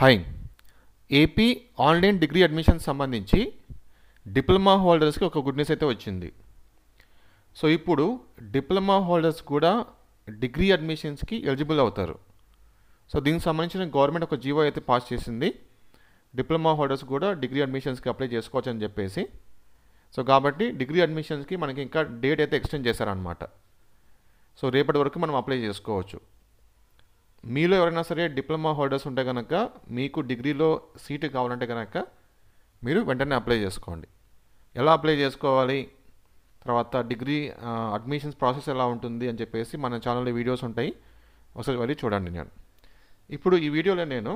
hi AP online degree admission సంబంధించి diploma హోల్డర్స్కి ఒక గుడ్ న్యూస్ అయితే వచ్చింది సో ఇప్పుడు డిప్లొమా హోల్డర్స్ కూడా డిగ్రీ అడ్మిషన్స్కి ఎలిజిబుల్ అవుతారు సో దీనికి సంబంధించిన గవర్నమెంట్ ఒక జీవో అయితే పాస్ చేసింది డిప్లొమా హోల్డర్స్ కూడా డిగ్రీ అడ్మిషన్స్కి అప్లై చేసుకోవచ్చు అని చెప్పేసి సో కాబట్టి డిగ్రీ అడ్మిషన్స్కి మనకి ఇంకా డేట్ అయితే ఎక్స్టెండ్ చేశారనమాట సో రేపటి వరకు మనం అప్లై చేసుకోవచ్చు మీలో ఎవరైనా సరే డిప్లొమా హోల్డర్స్ ఉంటే కనుక మీకు డిగ్రీలో సీటు కావాలంటే కనుక మీరు వెంటనే అప్లై చేసుకోండి ఎలా అప్లై చేసుకోవాలి తర్వాత డిగ్రీ అడ్మిషన్స్ ప్రాసెస్ ఎలా ఉంటుంది అని చెప్పేసి మన ఛానల్లో వీడియోస్ ఉంటాయి ఒకసారి వెళ్ళి చూడండి నేను ఇప్పుడు ఈ వీడియోలో నేను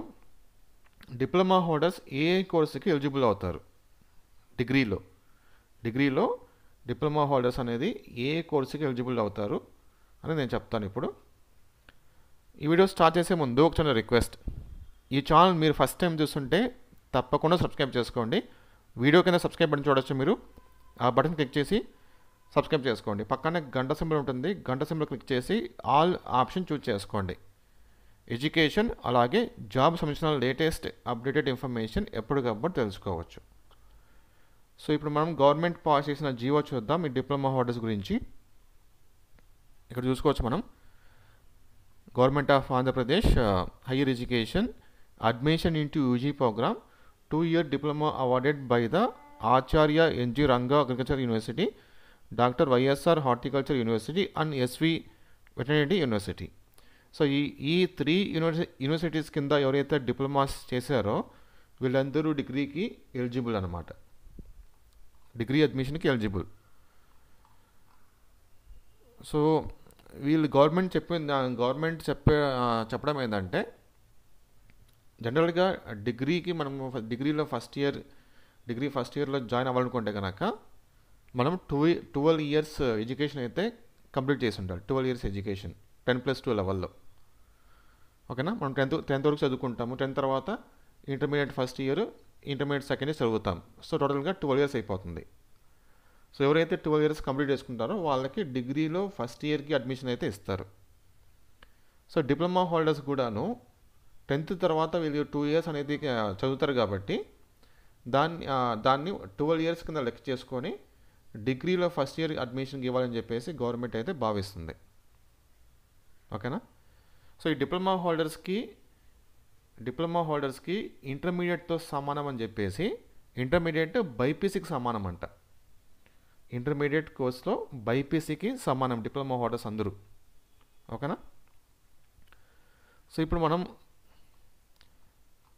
డిప్లొమా హోల్డర్స్ ఏ కోర్సుకి ఎలిజిబుల్ అవుతారు డిగ్రీలో డిగ్రీలో డిప్లొమా హోల్డర్స్ అనేది ఏ కోర్సుకి ఎలిజిబుల్ అవుతారు అని నేను చెప్తాను ఇప్పుడు ఈ వీడియో స్టార్ట్ చేసే ముందు ఒక చిన్న రిక్వెస్ట్ ఈ ఛానల్ మీరు ఫస్ట్ టైం చూస్తుంటే తప్పకుండా సబ్స్క్రైబ్ చేసుకోండి వీడియో కింద సబ్స్క్రైబ్ బటన్ చూడొచ్చు మీరు ఆ బటన్ క్లిక్ చేసి సబ్స్క్రైబ్ చేసుకోండి పక్కనే గంట సింబల్ ఉంటుంది గంట సింబల్ క్లిక్ చేసి ఆల్ ఆప్షన్ చూస్ చేసుకోండి ఎడ్యుకేషన్ అలాగే జాబ్ సంబంధించిన లేటెస్ట్ అప్డేటెడ్ ఇన్ఫర్మేషన్ ఎప్పటికప్పుడు తెలుసుకోవచ్చు సో ఇప్పుడు మనం గవర్నమెంట్ పాస్ చేసిన జీవో చూద్దాం ఈ డిప్లొమా హోల్డర్స్ గురించి ఇక్కడ చూసుకోవచ్చు మనం government of Andhra Pradesh higher education admission in UG program two year diploma awarded by the Acharya NG Ranga agriculture university doctor YSR horticulture university and SV veterinary university so ఈ ఈ three యూనివర్సి universities కింద ఎవరైతే డిప్లొమాస్ చేశారో వీళ్ళందరూ డిగ్రీకి ఎలిజిబుల్ అనమాట డిగ్రీ అడ్మిషన్కి ఎలిజిబుల్ సో వీళ్ళు గవర్నమెంట్ చెప్పింది గవర్నమెంట్ చెప్పే చెప్పడం ఏంటంటే జనరల్గా డిగ్రీకి మనం డిగ్రీలో ఫస్ట్ ఇయర్ డిగ్రీ ఫస్ట్ ఇయర్లో జాయిన్ అవ్వాలనుకుంటే కనుక మనం టూ ట్వెల్వ్ ఇయర్స్ ఎడ్యుకేషన్ అయితే కంప్లీట్ చేసి ఉండాలి twelve years education ten plus two లెవెల్లో ఓకేనా మనం టెన్త్ టెన్త్ వరకు చదువుకుంటాము టెన్త్ తర్వాత intermediate first year intermediate second year చదువుతాం సో టోటల్గా ట్వెల్వ్ ఇయర్స్ అయిపోతుంది సో ఎవరైతే ట్వెల్వ్ ఇయర్స్ కంప్లీట్ చేసుకుంటారో వాళ్ళకి డిగ్రీలో ఫస్ట్ ఇయర్కి అడ్మిషన్ అయితే ఇస్తారు సో డిప్లొమా హోల్డర్స్ కూడాను టెన్త్ తర్వాత వీళ్ళు టూ ఇయర్స్ అనేది చదువుతారు కాబట్టి దాన్ని దాన్ని ట్వెల్వ్ ఇయర్స్ కింద లెక్క చేసుకొని డిగ్రీలో ఫస్ట్ ఇయర్ అడ్మిషన్కి ఇవ్వాలని చెప్పేసి గవర్నమెంట్ అయితే భావిస్తుంది ఓకేనా సో ఈ డిప్లొమా హోల్డర్స్కి డిప్లొమా హోల్డర్స్కి ఇంటర్మీడియట్తో సమానం అని చెప్పేసి ఇంటర్మీడియట్ బైపీసీకి సమానం అంట ఇంటర్మీడియట్ కోర్స్లో బైపీసీకి సమానం డిప్లొమా హోటల్స్ అందరూ ఓకేనా సో ఇప్పుడు మనం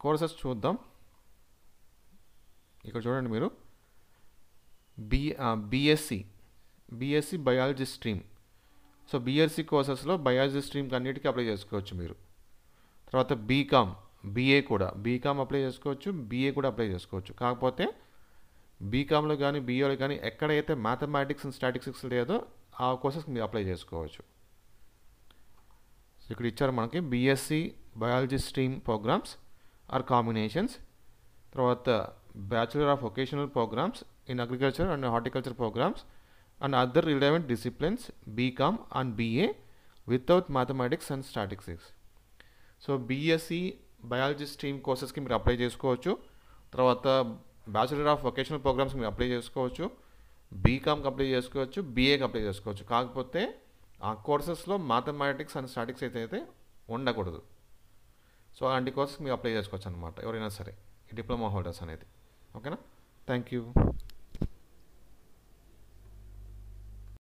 కోర్సెస్ చూద్దాం ఇక్కడ చూడండి మీరు B BSc BSc biology stream so BSc కోర్సెస్లో బయాలజీ స్ట్రీమ్కి అన్నిటికీ అప్లై చేసుకోవచ్చు మీరు తర్వాత బీకామ్ బీఏ కూడా బీకామ్ అప్లై చేసుకోవచ్చు బీఏ కూడా అప్లై చేసుకోవచ్చు కాకపోతే బీకామ్లో కానీ బీఏలో e కానీ ఎక్కడైతే మ్యాథమెటిక్స్ అండ్ స్టాటిస్టిక్స్ లేదో ఆ కోర్సెస్కి మీరు అప్లై చేసుకోవచ్చు సో ఇక్కడ ఇచ్చారు మనకి BSc biology stream programs or combinations తర్వాత bachelor of vocational programs in agriculture and horticulture programs and other relevant disciplines BCom and BA without mathematics and statistics so BSc biology stream కోర్సెస్కి మీరు apply చేసుకోవచ్చు తర్వాత bachelor of vocational programs మీరు apply చేసుకోవచ్చు BCom complete చేసుకోవచ్చు బీఏకి apply చేసుకోవచ్చు కాకపోతే ఆ కోర్సెస్లో మ్యాథమెటిక్స్ అండ్ స్టాటిక్స్ అయితే అయితే ఉండకూడదు సో అలాంటి కోర్సెస్ మీరు అప్లై చేసుకోవచ్చు అనమాట ఎవరైనా సరే డిప్లొమా హోల్డర్స్ అనేది ఓకేనా థ్యాంక్ యూ